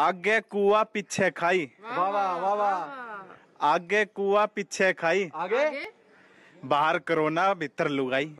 आगे कुआ पीछे खाई वाह वाह वाह आगे कुआ पीछे खाई आगे बाहर करोना भीतर लुगाई